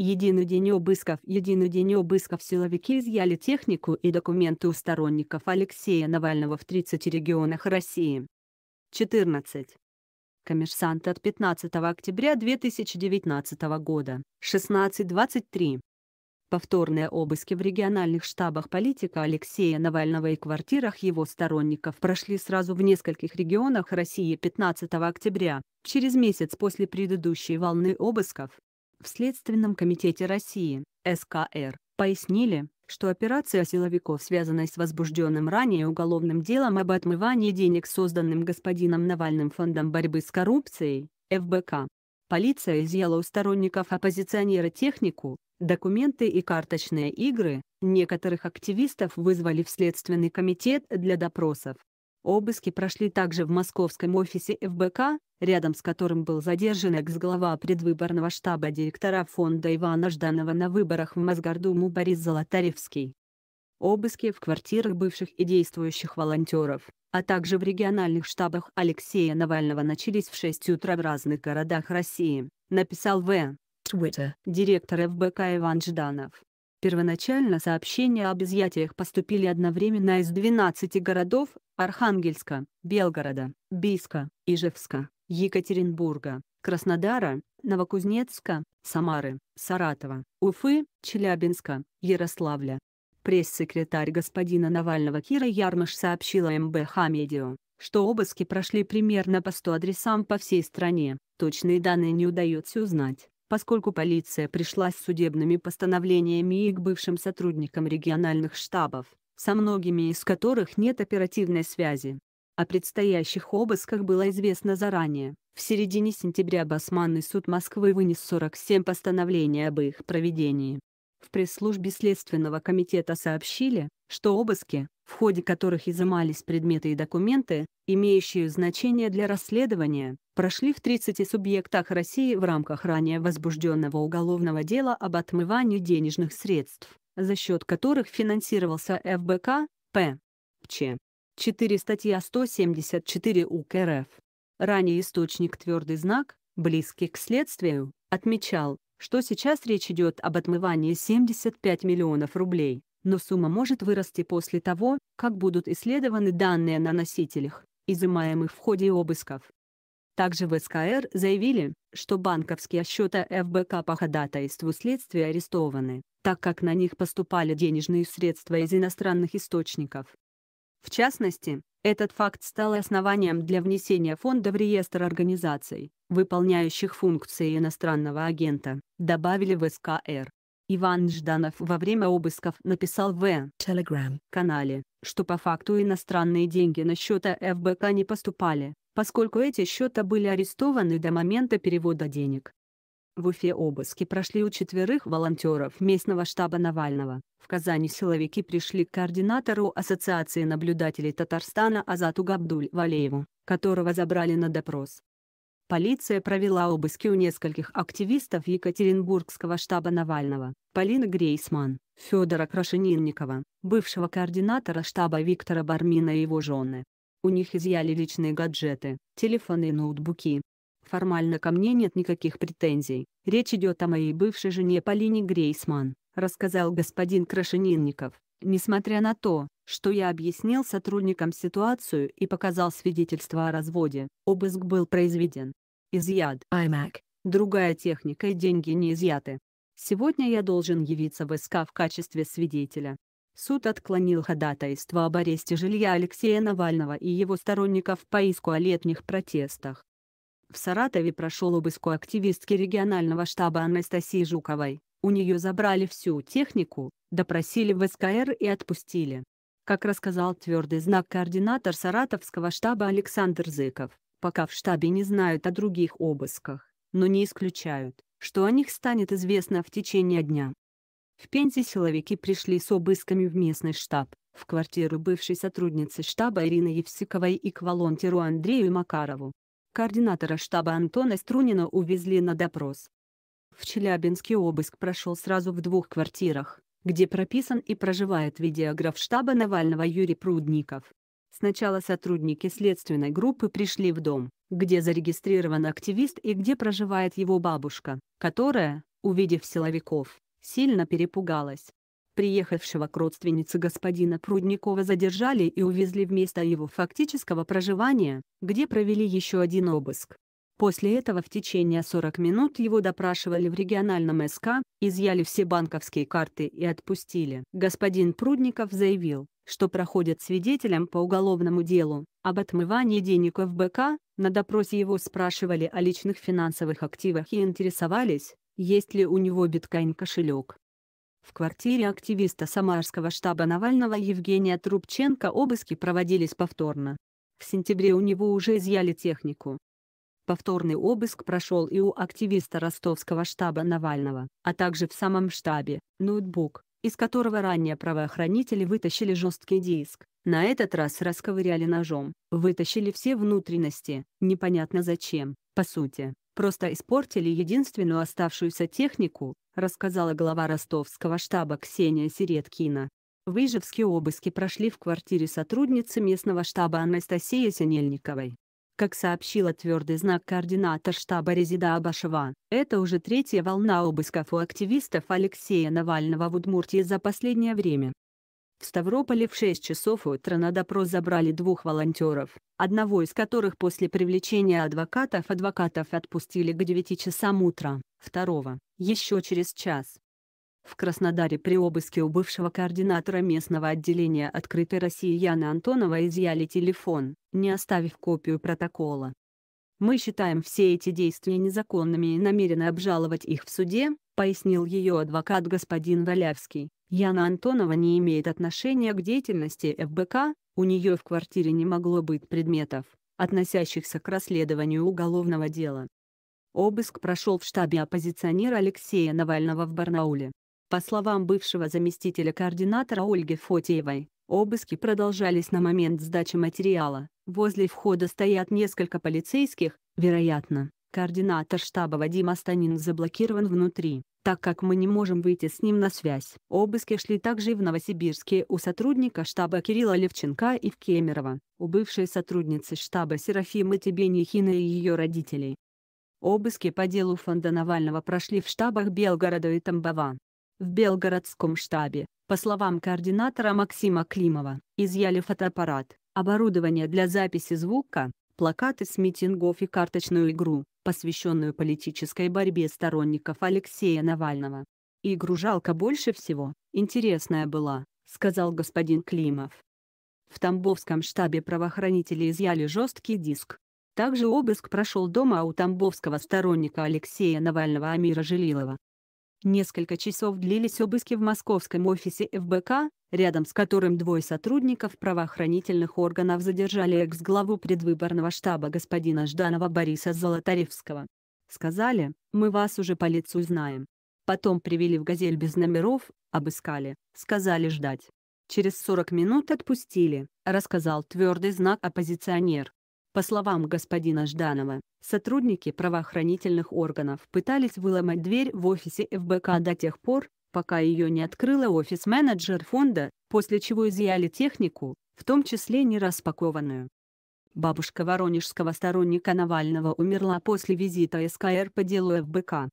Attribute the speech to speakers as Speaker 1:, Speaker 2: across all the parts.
Speaker 1: Единый день обысков Единый день обысков силовики изъяли технику и документы у сторонников Алексея Навального в 30 регионах России. 14. Коммерсант от 15 октября 2019 года, 16.23. Повторные обыски в региональных штабах политика Алексея Навального и квартирах его сторонников прошли сразу в нескольких регионах России 15 октября, через месяц после предыдущей волны обысков в Следственном комитете России, СКР, пояснили, что операция силовиков, связана с возбужденным ранее уголовным делом об отмывании денег созданным господином Навальным фондом борьбы с коррупцией, ФБК. Полиция изъяла у сторонников оппозиционера технику, документы и карточные игры, некоторых активистов вызвали в Следственный комитет для допросов. Обыски прошли также в московском офисе ФБК, рядом с которым был задержан экс-глава предвыборного штаба директора фонда Ивана Жданова на выборах в Мосгордуму Борис Золотаревский. Обыски в квартирах бывших и действующих волонтеров, а также в региональных штабах Алексея Навального начались в 6 утра в разных городах России, написал В. Твиттер директор ФБК Иван Жданов. Первоначально сообщения об изъятиях поступили одновременно из 12 городов – Архангельска, Белгорода, Бийска, Ижевска, Екатеринбурга, Краснодара, Новокузнецка, Самары, Саратова, Уфы, Челябинска, Ярославля. Пресс-секретарь господина Навального Кира Ярмыш сообщила МБХ Медио, что обыски прошли примерно по 100 адресам по всей стране, точные данные не удается узнать поскольку полиция пришла с судебными постановлениями и к бывшим сотрудникам региональных штабов, со многими из которых нет оперативной связи. О предстоящих обысках было известно заранее. В середине сентября Басманный суд Москвы вынес 47 постановлений об их проведении. В пресс-службе Следственного комитета сообщили, что обыски, в ходе которых изымались предметы и документы, имеющие значение для расследования, прошли в 30 субъектах России в рамках ранее возбужденного уголовного дела об отмывании денежных средств, за счет которых финансировался ФБК, П. Ч. 4 статья 174 УК РФ. Ранее источник «Твердый знак», близкий к следствию, отмечал, что сейчас речь идет об отмывании 75 миллионов рублей но сумма может вырасти после того, как будут исследованы данные на носителях, изымаемых в ходе обысков. Также в СКР заявили, что банковские счета ФБК по ходатайству следствия арестованы, так как на них поступали денежные средства из иностранных источников. В частности, этот факт стал основанием для внесения фонда в реестр организаций, выполняющих функции иностранного агента, добавили в СКР. Иван Жданов во время обысков написал в Telegram-канале, что по факту иностранные деньги на счета ФБК не поступали, поскольку эти счета были арестованы до момента перевода денег. В Уфе обыски прошли у четверых волонтеров местного штаба Навального. В Казани силовики пришли к координатору Ассоциации наблюдателей Татарстана Азату Габдуль-Валееву, которого забрали на допрос. Полиция провела обыски у нескольких активистов Екатеринбургского штаба Навального. Полины Грейсман, Федора Крашенинникова, бывшего координатора штаба Виктора Бармина и его жены. У них изъяли личные гаджеты, телефоны и ноутбуки. Формально ко мне нет никаких претензий, речь идет о моей бывшей жене Полине Грейсман, рассказал господин Крашенинников. Несмотря на то, что я объяснил сотрудникам ситуацию и показал свидетельство о разводе. Обыск был произведен. Изъят iMac. Другая техника и деньги не изъяты. Сегодня я должен явиться в СК в качестве свидетеля. Суд отклонил ходатайство об аресте жилья Алексея Навального и его сторонников по иску о летних протестах. В Саратове прошел обыск у активистки регионального штаба Анастасии Жуковой. У нее забрали всю технику, допросили в СКР и отпустили. Как рассказал твердый знак координатор саратовского штаба Александр Зыков, пока в штабе не знают о других обысках, но не исключают, что о них станет известно в течение дня. В Пензе силовики пришли с обысками в местный штаб, в квартиру бывшей сотрудницы штаба Ирины Евсиковой и к волонтеру Андрею Макарову. Координатора штаба Антона Струнина увезли на допрос. В Челябинске обыск прошел сразу в двух квартирах, где прописан и проживает видеограф штаба Навального Юрий Прудников. Сначала сотрудники следственной группы пришли в дом, где зарегистрирован активист и где проживает его бабушка, которая, увидев силовиков, сильно перепугалась. Приехавшего к родственнице господина Прудникова задержали и увезли в место его фактического проживания, где провели еще один обыск. После этого в течение 40 минут его допрашивали в региональном СК, изъяли все банковские карты и отпустили. Господин Прудников заявил, что проходит свидетелем по уголовному делу об отмывании денег в БК. на допросе его спрашивали о личных финансовых активах и интересовались, есть ли у него биткоин-кошелек. В квартире активиста Самарского штаба Навального Евгения Трубченко обыски проводились повторно. В сентябре у него уже изъяли технику, Повторный обыск прошел и у активиста ростовского штаба Навального, а также в самом штабе, ноутбук, из которого ранее правоохранители вытащили жесткий диск. На этот раз расковыряли ножом, вытащили все внутренности, непонятно зачем, по сути. Просто испортили единственную оставшуюся технику, рассказала глава ростовского штаба Ксения Середкина. Выжевские обыски прошли в квартире сотрудницы местного штаба Анастасии Синельниковой, как сообщила твердый знак координатор штаба Резида Абашева, это уже третья волна обысков у активистов Алексея Навального в Удмуртии за последнее время. В Ставрополе в 6 часов утра на допрос забрали двух волонтеров, одного из которых после привлечения адвокатов адвокатов отпустили к 9 часам утра, второго – еще через час. В Краснодаре при обыске у бывшего координатора местного отделения «Открытой России» Яны Антонова изъяли телефон, не оставив копию протокола. «Мы считаем все эти действия незаконными и намерены обжаловать их в суде», пояснил ее адвокат господин Валявский. Яна Антонова не имеет отношения к деятельности ФБК, у нее в квартире не могло быть предметов, относящихся к расследованию уголовного дела. Обыск прошел в штабе оппозиционера Алексея Навального в Барнауле. По словам бывшего заместителя координатора Ольги Фотиевой, обыски продолжались на момент сдачи материала. Возле входа стоят несколько полицейских, вероятно, координатор штаба Вадим Астанин заблокирован внутри, так как мы не можем выйти с ним на связь. Обыски шли также и в Новосибирске у сотрудника штаба Кирилла Левченко и в Кемерово, у бывшей сотрудницы штаба Серафимы Тебенихина и ее родителей. Обыски по делу фонда Навального прошли в штабах Белгорода и Тамбова. В белгородском штабе, по словам координатора Максима Климова, изъяли фотоаппарат, оборудование для записи звука, плакаты с митингов и карточную игру, посвященную политической борьбе сторонников Алексея Навального. «Игру жалко больше всего, интересная была», — сказал господин Климов. В Тамбовском штабе правоохранители изъяли жесткий диск. Также обыск прошел дома у тамбовского сторонника Алексея Навального Амира Жилилова, Несколько часов длились обыски в московском офисе ФБК, рядом с которым двое сотрудников правоохранительных органов задержали экс-главу предвыборного штаба господина Жданова Бориса Золотаревского. Сказали, мы вас уже по лицу знаем. Потом привели в «Газель» без номеров, обыскали, сказали ждать. Через 40 минут отпустили, рассказал твердый знак оппозиционер. По словам господина Жданова, сотрудники правоохранительных органов пытались выломать дверь в офисе ФБК до тех пор, пока ее не открыла офис-менеджер фонда, после чего изъяли технику, в том числе нераспакованную. Бабушка воронежского сторонника Навального умерла после визита СКР по делу ФБК.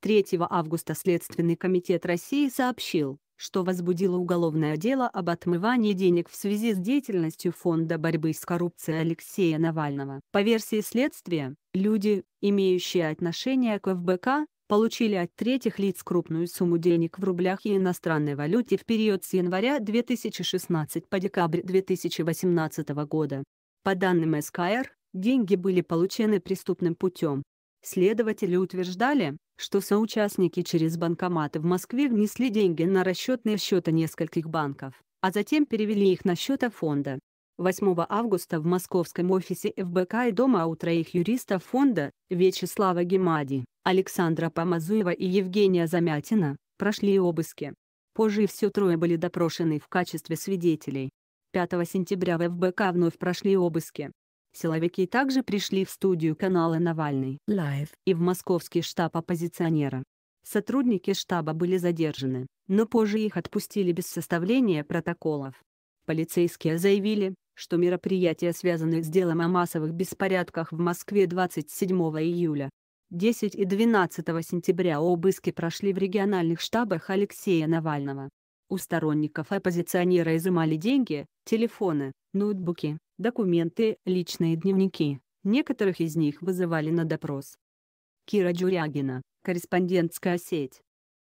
Speaker 1: 3 августа Следственный комитет России сообщил, что возбудило уголовное дело об отмывании денег в связи с деятельностью Фонда борьбы с коррупцией Алексея Навального. По версии следствия, люди, имеющие отношение к ФБК, получили от третьих лиц крупную сумму денег в рублях и иностранной валюте в период с января 2016 по декабрь 2018 года. По данным СКР, деньги были получены преступным путем. Следователи утверждали, что соучастники через банкоматы в Москве внесли деньги на расчетные счета нескольких банков, а затем перевели их на счета фонда. 8 августа в московском офисе ФБК и дома у троих юристов фонда, Вячеслава Гемади, Александра Помазуева и Евгения Замятина, прошли обыски. Позже все трое были допрошены в качестве свидетелей. 5 сентября в ФБК вновь прошли обыски. Силовики также пришли в студию канала «Навальный» Live и в московский штаб оппозиционера. Сотрудники штаба были задержаны, но позже их отпустили без составления протоколов. Полицейские заявили, что мероприятия связаны с делом о массовых беспорядках в Москве 27 июля. 10 и 12 сентября обыски прошли в региональных штабах Алексея Навального. У сторонников оппозиционера изымали деньги, телефоны, ноутбуки, документы, личные дневники. Некоторых из них вызывали на допрос. Кира Джурягина, корреспондентская сеть.